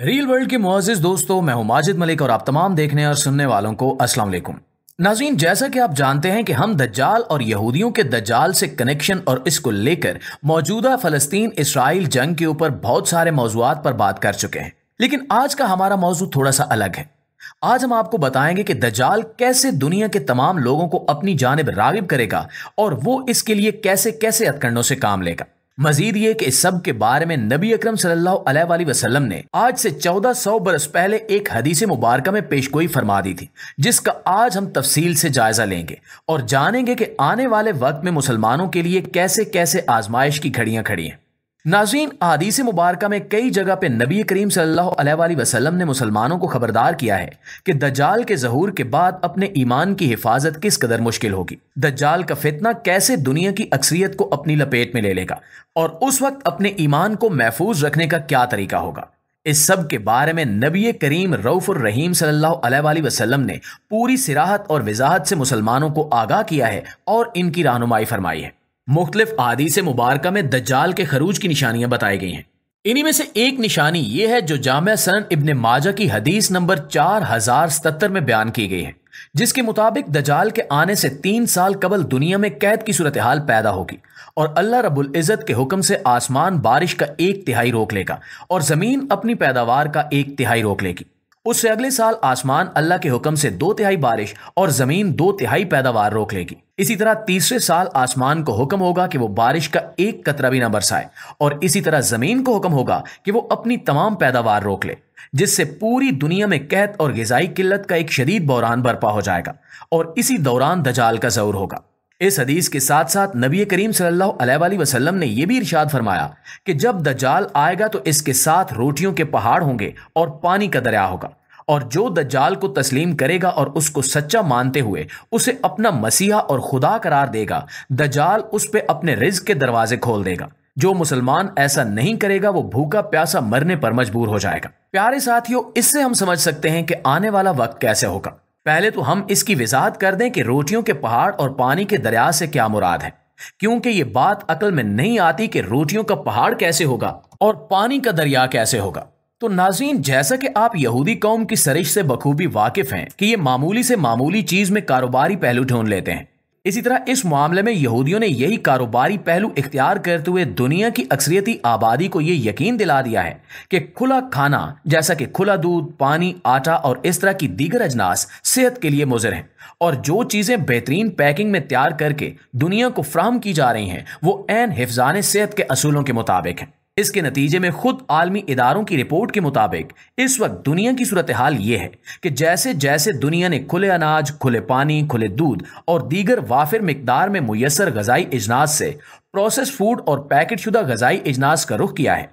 real world के मुआजिज दोस्तों मैं हूं माजिद मलिक और आप तमाम देखने और सुनने वालों को अस्सलाम वालेकुम नाजीन जैसा कि आप जानते हैं कि हम दज्जाल और यहूदियों के दज्जाल से कनेक्शन और इसको लेकर मौजूदा फलस्तीन इसराइल जंग के ऊपर बहुत सारे मौजूद पर बात कर चुके हैं लेकिन आज का हमारा मौजू थोड़ा सा अलग है आज हम आपको बताएंगे कि दज्जाल कैसे दुनिया के तमाम लोगों को अपनी जानब रागिब करेगा और वो इसके लिए कैसे कैसे अतकंडों से काम लेगा मजीद ये कि इस सब के बारे में नबी अक्रम सलम ने आज से 1400 बरस पहले एक हदीस मुबारक में पेशगोई फरमा दी थी जिसका आज हम तफसील से जायजा लेंगे और जानेंगे कि आने वाले वक्त में मुसलमानों के लिए कैसे कैसे आजमाइश की घड़ियां खड़ी हैं नाजीन आदीस मुबारक में कई जगह पर नबी करीम सल्लल्लाहु अलैहि वसल्लम ने मुसलमानों को खबरदार किया है कि दज्जाल के जहूर के बाद अपने ईमान की हिफाजत किस कदर मुश्किल होगी दज्जाल का फितना कैसे दुनिया की अक्सरियत को अपनी लपेट में ले लेगा और उस वक्त अपने ईमान को महफूज रखने का क्या तरीका होगा इस सब के बारे में नबी करीम रऊफ़ रहीम सल्लल्लाहु ने पूरी सिराहत और वजाहत से मुसलमानों को आगाह किया है और इनकी रहनुमाई फरमाई है मुख्तलिफ से मुबारक में दज्जाल के खरूज की निशानियां बताई गई हैं इन्हीं में से एक निशानी यह है जो जाम सन इब्न माजा की हदीस नंबर चार हजार सतर में बयान की गई है जिसके मुताबिक दजाल के आने से तीन साल कबल दुनिया में कैद की सूरत हाल पैदा होगी और अल्लाह रबुल इज़्ज़त के हुक्म से आसमान बारिश का एक तिहाई रोक लेगा और ज़मीन अपनी पैदावार का एक तिहाई रोक लेगी उससे अगले साल आसमान अल्लाह के हुक्म से दो तिहाई बारिश और जमीन दो तिहाई पैदावार रोक लेगी इसी तरह तीसरे साल आसमान को हुक्म होगा कि वो बारिश का एक कतरा भी ना बरसाए और इसी तरह जमीन को हुक्म होगा कि वो अपनी तमाम पैदावार रोक ले जिससे पूरी दुनिया में कहत और गजाई किल्लत का एक शदीद बौरान बर्पा हो जाएगा और इसी दौरान दजाल का जरूर होगा इस हदीस के साथ साथ नबी करीम सल्लल्लाहु अलैहि वसल्लम ने यह भी इरशाद फरमाया कि जब दज्जाल आएगा तो इसके साथ रोटियों के पहाड़ होंगे और पानी का दरिया होगा और जो दज्जाल को तस्लीम करेगा और उसको सच्चा मानते हुए उसे अपना मसीहा और खुदा करार देगा दज्जाल उस पर अपने रिज के दरवाजे खोल देगा जो मुसलमान ऐसा नहीं करेगा वो भूखा प्यासा मरने पर मजबूर हो जाएगा प्यारे साथियों इससे हम समझ सकते हैं कि आने वाला वक्त कैसे होगा पहले तो हम इसकी वजाहत कर दें कि रोटियों के पहाड़ और पानी के दरिया से क्या मुराद है क्योंकि ये बात अकल में नहीं आती कि रोटियों का पहाड़ कैसे होगा और पानी का दरिया कैसे होगा तो नाजीन जैसा कि आप यहूदी कौम की सरिश से बखूबी वाकिफ हैं कि ये मामूली से मामूली चीज में कारोबारी पहलू ढूंढ लेते हैं इसी तरह इस मामले में यहूदियों ने यही कारोबारी पहलू इख्तियार करते हुए दुनिया की अक्सरियती आबादी को यह यकीन दिला दिया है कि खुला खाना जैसा कि खुला दूध पानी आटा और इस तरह की दीगर अजनास सेहत के लिए मुजर हैं और जो चीज़ें बेहतरीन पैकिंग में तैयार करके दुनिया को फ्राहम की जा रही हैं वो एन हिफान सेहत के असूलों के मुताबिक हैं इसके नतीजे में खुद आलमी इदारों की रिपोर्ट के मुताबिक इस वक्त दुनिया की सूरत हाल ये है कि जैसे जैसे दुनिया ने खुले अनाज खुले पानी खुले दूध और दीगर वाफिर मकदार में मैसर गजाई इजनास से प्रोसेस फूड और पैकेट शुदा गजाई इजनास का रुख किया है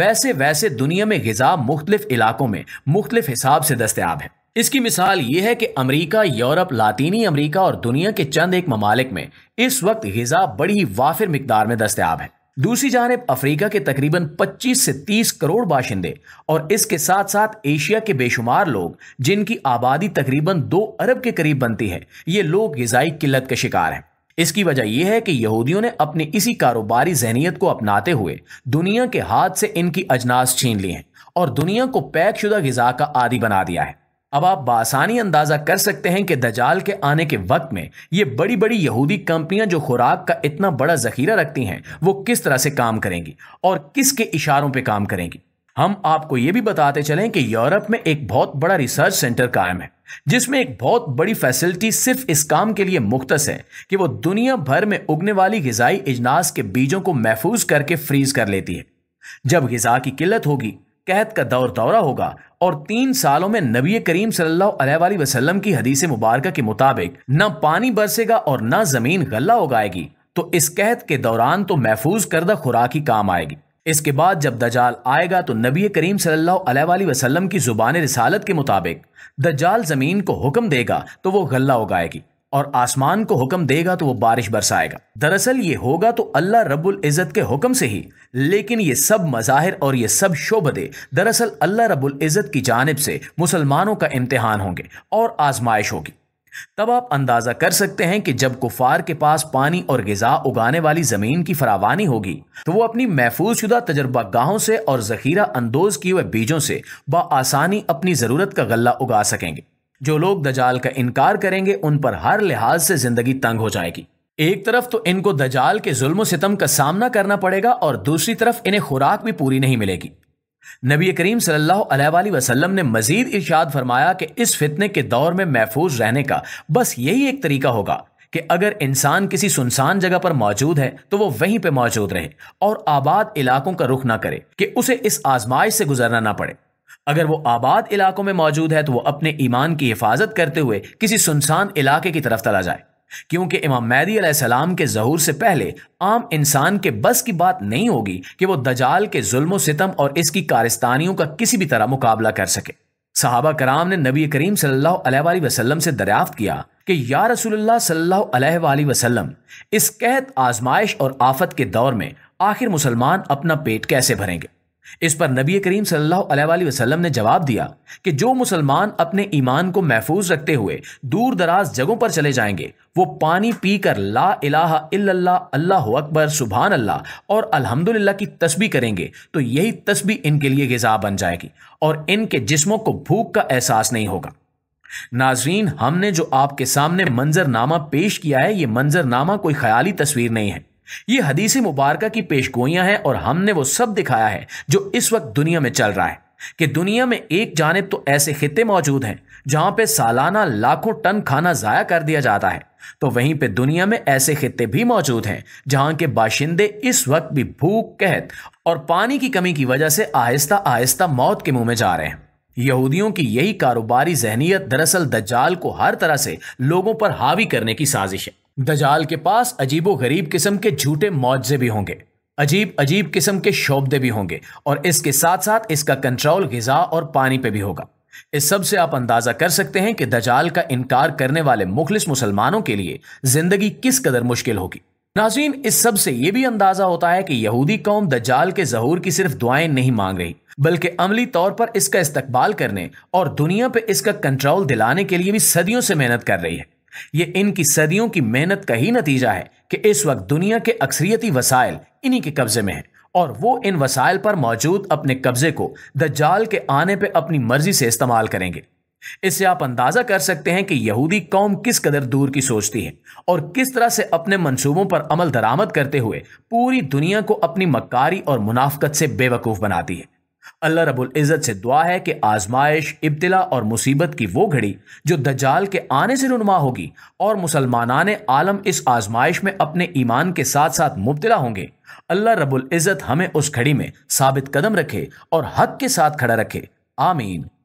वैसे वैसे दुनिया में गजा मुख्तलिफ इलाकों में मुख्तलिफ हिसाब से दस्तियाब है इसकी मिसाल यह है कि अमेरिका यूरोप लातीनी अमेरिका और दुनिया के चंद एक ममालिक में इस वक्त गजा बड़ी वाफिर मकदार में दस्तियाब है दूसरी जानब अफ्रीका के तकरीबन 25 से 30 करोड़ बाशिंदे और इसके साथ साथ एशिया के बेशुमार लोग जिनकी आबादी तकरीबन दो अरब के करीब बनती है ये लोग गजाई किल्लत के शिकार हैं इसकी वजह यह है कि यहूदियों ने अपने इसी कारोबारी जहनीत को अपनाते हुए दुनिया के हाथ से इनकी अजनास छीन ली हैं और दुनिया को पैकशुदा गजा का आदि बना दिया है अब आप बासानी अंदाज़ा कर सकते हैं कि दजाल के आने के वक्त में ये बड़ी बड़ी यहूदी कंपनियां जो खुराक का इतना बड़ा जखीरा रखती हैं वो किस तरह से काम करेंगी और किसके इशारों पे काम करेंगी हम आपको ये भी बताते चलें कि यूरोप में एक बहुत बड़ा रिसर्च सेंटर कायम है जिसमें एक बहुत बड़ी फैसिलिटी सिर्फ इस काम के लिए मुख्त है कि वो दुनिया भर में उगने वाली गजाई इजनास के बीजों को महफूज करके फ्रीज कर लेती है जब गजा की किल्लत होगी कहत का दौर दौरा होगा और तीन सालों में नबी करीम सल्लल्लाहु वसल्लम की हदीस मुबारक के मुताबिक न पानी बरसेगा और न जमीन गल्ला उगाएगी तो इस कहत के दौरान तो महफूज करदा खुराक ही काम आएगी इसके बाद जब दजाल आएगा तो नबी करीम सल्लाम की जुबान रिसालत के मुताबिक दजाल जमीन को हुक्म देगा तो वो गल्ला उगाएगी और आसमान को हुक्म देगा तो वो बारिश बरसाएगा दरअसल ये होगा तो अल्लाह रब्बुल इज़्ज़त के हुक्म से ही लेकिन ये सब मज़ाहिर और ये सब शोबदे दरअसल अल्लाह रब्बुल इज़्ज़त की जानब से मुसलमानों का इम्तहान होंगे और आजमाइश होगी तब आप अंदाज़ा कर सकते हैं कि जब कुफार के पास पानी और गजा उगाने वाली ज़मीन की फरावानी होगी तो वो अपनी महफूज शुदा तजर्बा गाहों से और ज़खीरा अंदोज किए हुए बीजों से बासानी अपनी ज़रूरत का गला उगा सकेंगे जो लोग दजाल का इनकार करेंगे उन पर हर लिहाज से जिंदगी तंग हो जाएगी एक तरफ तो इनको दजाल के जुल्म सितम का सामना करना पड़ेगा और दूसरी तरफ इन्हें खुराक भी पूरी नहीं मिलेगी नबी करीम सल्लल्लाहु अलैहि वसल्लम ने मजीद इर्शाद फरमाया कि इस फितने के दौर में महफूज रहने का बस यही एक तरीका होगा कि अगर इंसान किसी सुनसान जगह पर मौजूद है तो वो वहीं पर मौजूद रहे और आबाद इलाकों का रुख ना करे कि उसे इस आजमाइश से गुजरना ना पड़े अगर वो आबाद इलाकों में मौजूद है तो वो अपने ईमान की हिफाजत करते हुए किसी सुनसान इलाके की तरफ चला जाए क्योंकि इमाम मैदी सलाम के जहूर से पहले आम इंसान के बस की बात नहीं होगी कि वो दजाल के जुल्म सितम और इसकी कारस्तानियों का किसी भी तरह मुकाबला कर सके साहबा कराम ने नबी करीम सल्लल्लाहु अलैहि वसल्लम से दरियाफ्त किया कि या रसूलुल्लाह सल्लल्लाहु अलैहि वसल्लम इस कहत आजमाइश और आफत के दौर में आखिर मुसलमान अपना पेट कैसे भरेंगे इस पर नबी करीम सल्लल्लाहु अलैहि वसल्लम ने जवाब दिया कि जो मुसलमान अपने ईमान को महफूज रखते हुए दूर दराज जगहों पर चले जाएंगे वो पानी पीकर ला इलाहा इल्लल्लाह अल्लाह अकबर सुबहान अल्लाह और अल्हम्दुलिल्लाह की तस्बी करेंगे तो यही तस्बी इनके लिए गजा बन जाएगी और इनके जिस्मों को भूख का एहसास नहीं होगा नाजरीन हमने जो आपके सामने मंजरनामा पेश किया है ये मंजरनामा कोई ख्याली तस्वीर नहीं है ये हदीसी मुबारक की पेशगोइयां हैं और हमने वो सब दिखाया है जो इस वक्त दुनिया में चल रहा है कि दुनिया में एक जानब तो ऐसे खत्े मौजूद हैं जहां पे सालाना लाखों टन खाना ज़ाया कर दिया जाता है तो वहीं पे दुनिया में ऐसे खत्े भी मौजूद हैं जहां के बाशिंदे इस वक्त भी भूख कहत और पानी की कमी की वजह से आहिस्ता आहिस्ता मौत के मुंह में जा रहे हैं यहूदियों की यही कारोबारी जहनीत दरअसल दज्जाल को हर तरह से लोगों पर हावी करने की साजिश है दजाल के पास अजीबो गरीब किस्म के झूठे मुआवजे भी होंगे अजीब अजीब किस्म के शोबदे भी होंगे और इसके साथ साथ इसका कंट्रोल गजा और पानी पे भी होगा इस सब से आप अंदाजा कर सकते हैं कि दजाल का इनकार करने वाले मुखलिस मुसलमानों के लिए जिंदगी किस कदर मुश्किल होगी नाजीन इस सब से यह भी अंदाजा होता है कि यहूदी कौम दजाल के जहूर की सिर्फ दुआएं नहीं मांग रही बल्कि अमली तौर पर इसका इस्तकबाल करने और दुनिया पर इसका कंट्रोल दिलाने के लिए भी सदियों से मेहनत कर रही है ये इनकी सदियों की मेहनत का ही नतीजा है कि इस वक्त दुनिया के अक्सरियती वसायल इन्हीं के कब्जे में हैं और वो इन वसायल पर मौजूद अपने कब्जे को दज्जाल के आने पर अपनी मर्जी से इस्तेमाल करेंगे इससे आप अंदाजा कर सकते हैं कि यहूदी कौम किस कदर दूर की सोचती है और किस तरह से अपने मंसूबों पर अमल दरामद करते हुए पूरी दुनिया को अपनी मक्कारी और मुनाफ्त से बेवकूफ बनाती है अल्लाह रबुल इज़्ज़त से दुआ है कि आजमाइश इब्तला और मुसीबत की वो घड़ी जो दजाल के आने से रुनमा होगी और मुसलमानान आलम इस आजमाइश में अपने ईमान के साथ साथ मुबतला होंगे अल्लाह रबुल इज़्ज़त हमें उस घड़ी में साबित कदम रखे और हक के साथ खड़ा रखे आमीन